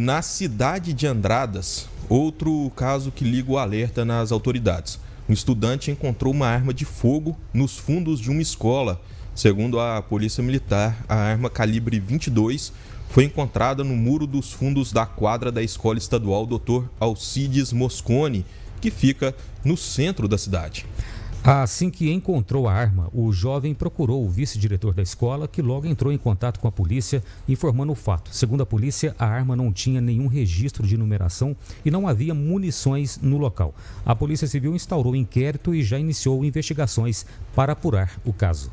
Na cidade de Andradas, outro caso que liga o alerta nas autoridades. Um estudante encontrou uma arma de fogo nos fundos de uma escola. Segundo a Polícia Militar, a arma calibre 22 foi encontrada no muro dos fundos da quadra da Escola Estadual Dr. Alcides Moscone, que fica no centro da cidade. Assim que encontrou a arma, o jovem procurou o vice-diretor da escola, que logo entrou em contato com a polícia, informando o fato. Segundo a polícia, a arma não tinha nenhum registro de numeração e não havia munições no local. A Polícia Civil instaurou inquérito e já iniciou investigações para apurar o caso.